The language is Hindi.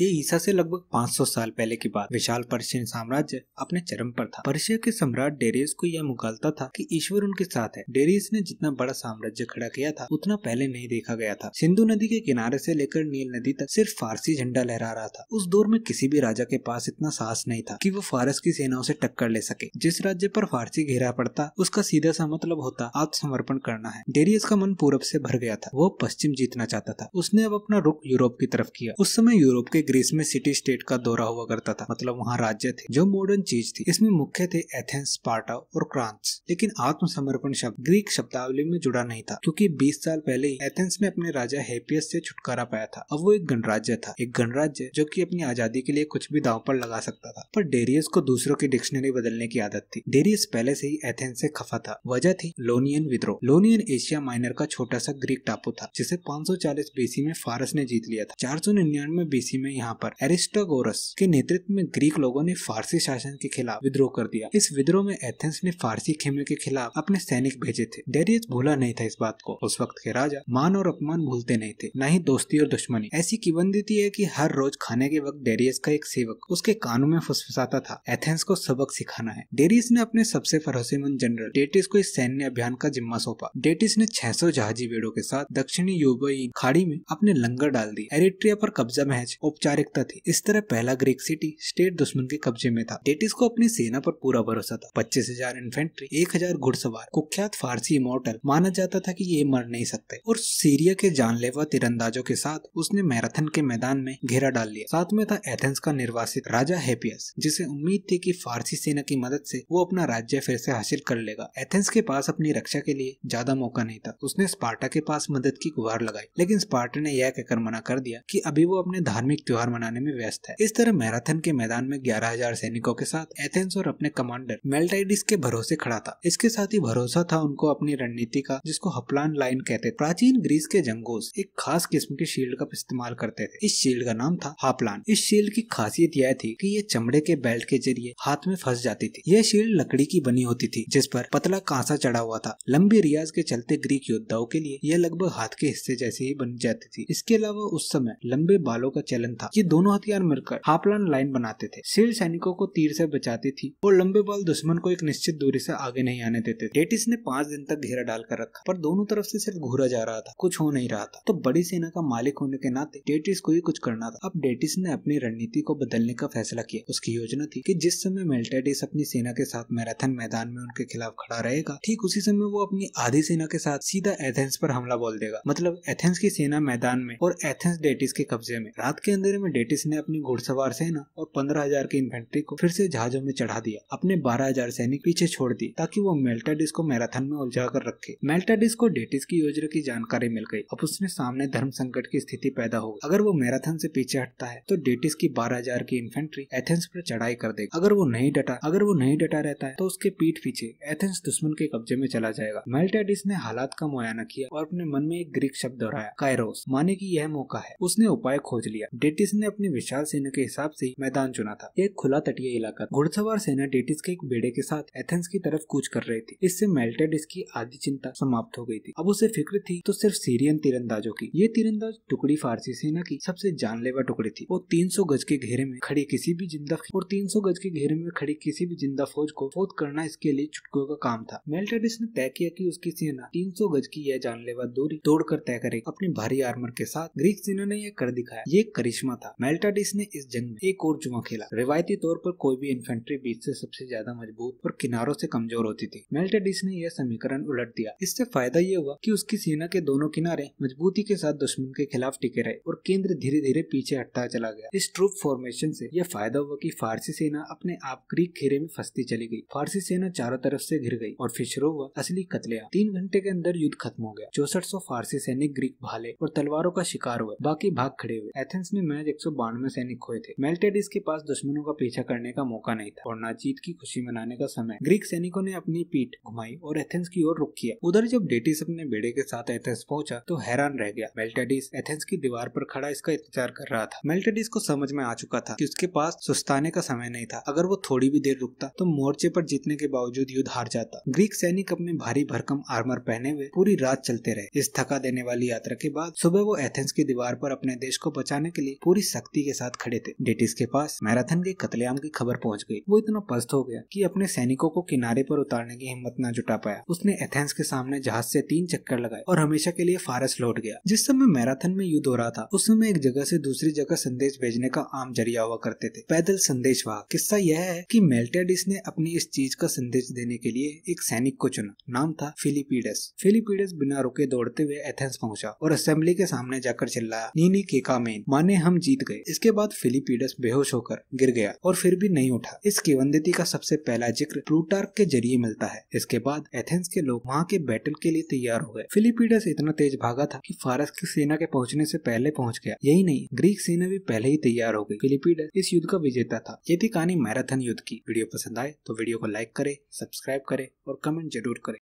ये ईसा से लगभग 500 साल पहले की बात विशाल पर्शियन साम्राज्य अपने चरम पर था पर्शिया के सम्राट डेरियस को यह मुकालता था कि ईश्वर उनके साथ है डेरियस ने जितना बड़ा साम्राज्य खड़ा किया था उतना पहले नहीं देखा गया था सिंधु नदी के किनारे से लेकर नील नदी तक सिर्फ फारसी झंडा लहरा रहा था उस दौर में किसी भी राजा के पास इतना साहस नहीं था की वो फारस की सेनाओं से टक्कर ले सके जिस राज्य पर फारसी घेरा पड़ता उसका सीधा सा मतलब होता आत्मसमर्पण करना है डेरियस का मन पूरब से भर गया था वो पश्चिम जीतना चाहता था उसने अब अपना रुख यूरोप की तरफ किया उस समय यूरोप के ग्रीस में सिटी स्टेट का दौरा हुआ करता था मतलब वहाँ राज्य थे जो मॉडर्न चीज थी इसमें मुख्य थे एथेंस पार्टा और क्रांस लेकिन आत्मसमर्पण शब्द ग्रीक शब्दावली में जुड़ा नहीं था क्योंकि 20 साल पहले ही एथेंस में अपने राजा हेपियस से छुटकारा पाया था अब वो एक गणराज्य था एक गणराज्य जो की अपनी आजादी के लिए कुछ भी दाव पर लगा सकता था पर डेरियस को दूसरों की डिक्शनरी बदलने की आदत थी डेरियस पहले से ही एथेंस से खफा था वजह थी लोनियन विद्रोह लोनियन एशिया माइनर का छोटा सा ग्रीक टापू था जिसे 540 बीसी में फारस ने जीत लिया था चार सौ निन्यानवे बीसी में यहाँ पर एरिस्टोगोरस के नेतृत्व में ग्रीक लोगों ने फारसी शासन के खिलाफ विद्रोह कर दिया इस विद्रोह में एथेंस ने फारसी खेमे के खिलाफ अपने सैनिक भेजे थे डेरियस भूला नहीं था इस बात को उस वक्त के राजा मान और अपमान भूलते नहीं थे न ही दोस्ती और दुश्मनी ऐसी किबंदी है की हर रोज खाने के वक्त डेरियस का एक सेवक उसके कानों में फुसफुसाता था एथेंस को सबक सिखाना है डेरियस ने अपने सबसे भरोसेमंद जनरल डेटिस को इस सैन्य अभियान का जिम्मा सौंपा डेटिस ने 600 जहाजी बेड़ों के साथ दक्षिणी यूबई खाड़ी में अपने लंगर डाल दी एरिट्रिया पर कब्जा महज औपचारिकता थी इस तरह पहला ग्रीक सिटी स्टेट दुश्मन के कब्जे में था डेटिस को अपनी सेना पर पूरा भरोसा था पच्चीस हजार इन्फेंट्री एक हजार घुड़सवार कुख्यात फारसी मोटर माना जाता था की ये मर नहीं सकते और सीरिया के जानलेवा तिरंदाजों के साथ उसने मैराथन के मैदान में घेरा डाल लिया साथ में था एथेंस का निर्वासित राजा हैपियस जिसे उम्मीद थी की फारसी सेना की मदद से वो अपना राज्य फिर से हासिल कर लेगा एथेंस के पास अपनी रक्षा के लिए ज्यादा मौका नहीं था उसने स्पार्टा के पास मदद की गुहार लगाई लेकिन स्पार्टा ने यह कहकर मना कर दिया कि अभी वो अपने धार्मिक त्योहार मनाने में व्यस्त है इस तरह मैराथन के मैदान में ग्यारह हजार सैनिकों के साथ एथेंस और अपने कमांडर मेल्टाइडिस के भरोसे खड़ा था इसके साथ ही भरोसा था उनको अपनी रणनीति का जिसको हपलान लाइन कहते प्राचीन ग्रीस के जंगोस एक खास किस्म के शील्ड का इस्तेमाल करते थे इस शील्ड का नाम था हापलान इस शील्ड की खासियत यह थी की ये चमड़े के बेल्ट के जरिए हाथ में फंस जाती थी यह शील्ड लकड़ी की बनी होती थी जिस पर पतला कांसा चढ़ा हुआ था लंबी रियाज के चलते ग्रीक योद्धाओं के लिए यह लगभग हाथ के हिस्से जैसी ही बन जाती थी इसके अलावा उस समय लंबे बालों का चलन था ये दोनों हथियार मिलकर हापलान लाइन बनाते थे सिर सैनिकों को तीर से बचाती थी और लंबे बल दुश्मन को एक निश्चित दूरी से आगे नहीं आने देते थे डेटिस ने पांच दिन तक घेरा डालकर रखा पर दोनों तरफ से सिर्फ घूरा जा रहा था कुछ हो नहीं रहा था तो बड़ी सेना का मालिक होने के नाते डेटिस को ही कुछ करना था अब डेटिस ने अपनी रणनीति को बदलने का फैसला किया उसकी योजना थी कि जिस समय मेल्टेडिस अपनी सेना के साथ मैराथन मैदान में उनके खिलाफ खड़ा रहेगा ठीक उसी समय वो अपनी आधी सेना के साथ सीधा एथेंस पर हमला बोल देगा मतलब एथेंस की सेना मैदान में और एथेंस डेटिस के कब्जे में रात के अंदर अंधेरे में डेटिस ने अपनी घुड़सवार सेना और पंद्रह हजार की इन्फेंट्री को फिर से जहाजों में चढ़ा दिया अपने बारह हजार सैनिक पीछे छोड़ दिए ताकि वो मेल्टाडिस को मैराथन में उलझा कर रखे मेल्टाडिस को डेटिस की योजना की जानकारी मिल गई अब उसने सामने धर्म संकट की स्थिति पैदा होगी अगर वो मैराथन से पीछे हटता है तो डेटिस की बारह हजार की इन्फेंट्री एथेंस पर चढ़ाई कर देगी अगर वो नहीं डटा अगर वो नहीं डटा रहता है तो उसके पीठ पीछे एथेंस दुश्मन के कब्जे में चला जाएगा मेल्टाडिस ने हालात का मुआयना किया और अपने मन में एक ग्रीक शब्द दोहराया कायरोस माने की यह मौका है उसने उपाय खोज लिया डेटिस डेटिस ने अपनी विशाल सेना के हिसाब से मैदान चुना था एक खुला तटीय इलाका घुड़सवार सेना डेटिस के एक बेड़े के साथ एथेंस की तरफ कूच कर रही थी इससे मेल्टेड इसकी आधी चिंता समाप्त हो गई थी अब उसे फिक्र थी तो सिर्फ सीरियन तीरंदाजों की ये तीरंदाज टुकड़ी फारसी सेना की सबसे जानलेवा टुकड़ी थी वो तीन गज के घेरे में खड़ी किसी भी जिंदा और तीन गज के घेरे में खड़ी किसी भी जिंदा फौज को फोत करना इसके लिए चुटकियों का काम था मेल्टेडिस ने तय किया कि उसकी सेना 300 गज की यह जानलेवा दूरी तोड़कर तय करेगी अपनी भारी आर्मर के साथ ग्रीक सेना ने यह कर दिखाया ये करिश्मा चश्मा था मेल्टाडिस ने इस जंग में एक और जुआ खेला रिवायती तौर पर कोई भी इन्फेंट्री बीच से सबसे ज्यादा मजबूत और किनारों से कमजोर होती थी मेल्टाडिस ने यह समीकरण उलट दिया इससे फायदा यह हुआ कि उसकी सेना के दोनों किनारे मजबूती के साथ दुश्मन के खिलाफ टिके रहे और केंद्र धीरे धीरे पीछे हटता चला गया इस ट्रूप फॉर्मेशन से यह फायदा हुआ कि फारसी सेना अपने आप ग्रीक घेरे में फंसती चली गई फारसी सेना चारों तरफ से घिर गई और फिशरो हुआ असली कतलिया तीन घंटे के अंदर युद्ध खत्म हो गया चौसठ फारसी सैनिक ग्रीक भाले और तलवारों का शिकार हुए बाकी भाग खड़े हुए एथेंस में आज एक सैनिक खोए थे मेल्टेडिस के पास दुश्मनों का पीछा करने का मौका नहीं था और जीत की खुशी मनाने का समय ग्रीक सैनिकों ने अपनी पीठ घुमाई और एथेंस की ओर रुख किया उधर जब डेटिस अपने बेड़े के साथ एथेंस पहुंचा तो हैरान रह गया मेल्टेडिस एथेंस की दीवार पर खड़ा इसका इंतजार कर रहा था मेल्टेडिस को समझ में आ चुका था कि उसके पास सुस्ताने का समय नहीं था अगर वो थोड़ी भी देर रुकता तो मोर्चे पर जीतने के बावजूद युद्ध हार जाता ग्रीक सैनिक अपने भारी भरकम आर्मर पहने हुए पूरी रात चलते रहे इस थका देने वाली यात्रा के बाद सुबह वो एथेंस की दीवार पर अपने देश को बचाने के लिए पूरी सख्ती के साथ खड़े थे डेटिस के पास मैराथन के कतलेआम की खबर पहुंच गई वो इतना पस्त हो गया कि अपने सैनिकों को किनारे पर उतारने की हिम्मत न जुटा पाया उसने एथेंस के सामने जहाज से तीन चक्कर लगाए और हमेशा के लिए फारस लौट गया जिस समय मैराथन में युद्ध हो रहा था उस समय एक जगह ऐसी दूसरी जगह संदेश भेजने का आम जरिया हुआ करते थे पैदल संदेश वाह किस्सा यह है की मेल्टेडिस ने अपनी इस चीज का संदेश देने के लिए एक सैनिक को चुना नाम था फिलिपीडस फिलिपीडस बिना रुके दौड़ते हुए एथेंस पहुंचा और असेंबली के सामने जाकर चिल्लाया नीनी केका मेन माने हम जीत गए इसके बाद फिलिपीडस बेहोश होकर गिर गया और फिर भी नहीं उठा इस किवंदती का सबसे पहला जिक्र प्लूटार्क के जरिए मिलता है इसके बाद एथेंस के लोग वहाँ के बैटल के लिए तैयार हो गए फिलिपीडस इतना तेज भागा था की फारस की सेना के पहुँचने ऐसी पहले पहुँच गया यही नहीं ग्रीक सेना भी पहले ही तैयार हो गई फिलिपीडस इस युद्ध का विजेता था ये थी कहानी मैराथन युद्ध की वीडियो पसंद आए तो वीडियो को लाइक करे सब्सक्राइब करे और कमेंट जरूर करे